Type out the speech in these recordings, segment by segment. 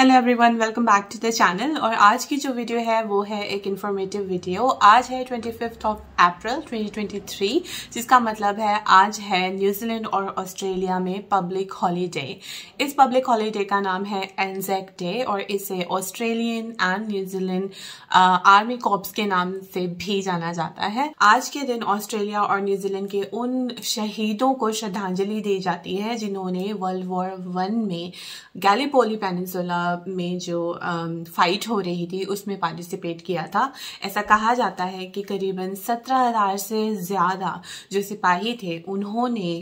hello everyone welcome back to the channel और आज की जो वीडियो है वो है एक इन्फॉर्मेटिव वीडियो आज है ट्वेंटी फिफ्थ ऑफ अप्रैल 2023 जिसका मतलब है आज है न्यूजीलैंड और ऑस्ट्रेलिया में पब्लिक हॉलीडे इस पब्लिक हॉलीडे का नाम है एनजेक डे और इसे Australian and New Zealand army corps के नाम से भी जाना जाता है आज के दिन ऑस्ट्रेलिया और न्यूजीलैंड के उन शहीदों को श्रद्धांजलि दी जाती है जिन्होंने वर्ल्ड वॉर वन में गैलीपोली पेनिसुला 2016 में जो फाइट हो रही थी उसमें पार्टिसिपेट किया था ऐसा कहा जाता है कि करीबन सत्रह हज़ार से ज़्यादा जो सिपाही थे उन्होंने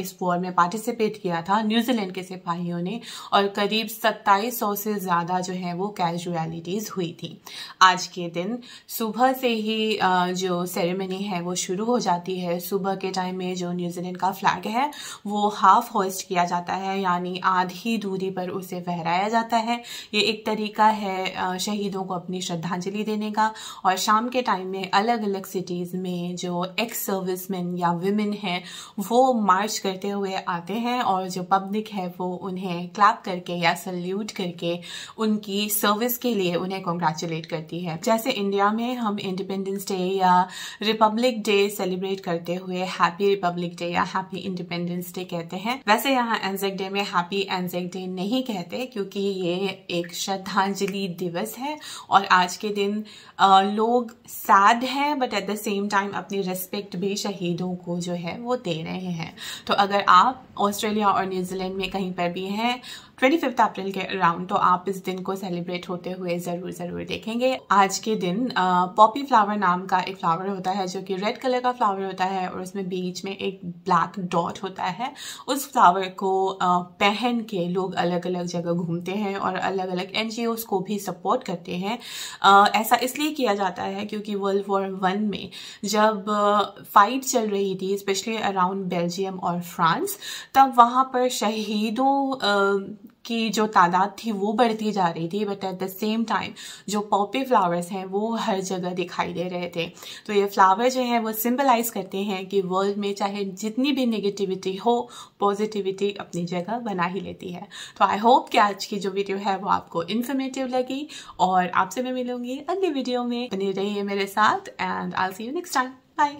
इस वॉर में पार्टिसिपेट किया था न्यूजीलैंड के सिपाहियों ने और करीब सत्ताईस सौ से ज़्यादा जो है वो कैजुअलिटीज़ हुई थी आज के दिन सुबह से ही जो सेरेमनी है वो शुरू हो जाती है सुबह के टाइम में जो न्यूजीलैंड का फ्लैग है वो हाफ होस्ट किया जाता है यानी आधी दूरी पर उसे फहराया जाता है ये एक तरीका है शहीदों को अपनी श्रद्धांजलि देने का और शाम के टाइम में अलग अलग सिटीज़ में जो एक्स सर्विसमैन या विमेन हैं वो मार्च करते हुए आते हैं और जो पब्लिक है वो उन्हें क्लैप करके या सल्यूट करके उनकी सर्विस के लिए उन्हें कॉन्ग्रेचुलेट करती है जैसे इंडिया में हम इंडिपेंडेंस डे या रिपब्लिक डे सेलिब्रेट करते हुए हैप्पी रिपब्लिक डे या हैप्पी इंडिपेंडेंस डे कहते हैं वैसे यहाँ एनजेक डे में हैप्पी एनजेक डे नहीं कहते क्योंकि लिए ये एक श्रद्धांजलि दिवस है और आज के दिन आ, लोग सैड हैं but at the same time अपनी रिस्पेक्ट भी शहीदों को जो है वो दे रहे हैं तो अगर आप ऑस्ट्रेलिया और न्यूजीलैंड में कहीं पर भी हैं ट्वेंटी फिफ्थ अप्रैल के अराउंड तो आप इस दिन को सेलिब्रेट होते हुए ज़रूर ज़रूर देखेंगे आज के दिन पॉपी फ्लावर नाम का एक फ्लावर होता है जो कि रेड कलर का फ्लावर होता है और उसमें बीच में एक ब्लैक डॉट होता है उस फ्लावर को पहन के लोग अलग अलग जगह घूमते हैं और अलग अलग एन को भी सपोर्ट करते हैं ऐसा इसलिए किया जाता है क्योंकि वर्ल्ड वॉर वन में जब फाइट चल रही थी स्पेशली अराउंड बेल्जियम और फ्रांस तब वहाँ पर शहीदों की जो तादाद थी वो बढ़ती जा रही थी but at the same time जो पॉपी फ्लावर्स हैं वो हर जगह दिखाई दे रहे थे तो ये फ्लावर जो हैं वो सिंबलाइज करते हैं कि वर्ल्ड में चाहे जितनी भी नेगेटिविटी हो पॉजिटिविटी अपनी जगह बना ही लेती है तो आई होप कि आज की जो वीडियो है वो आपको इन्फॉर्मेटिव लगी और आपसे मैं मिलूंगी अगली वीडियो में बने रहिए मेरे साथ and I see you next time bye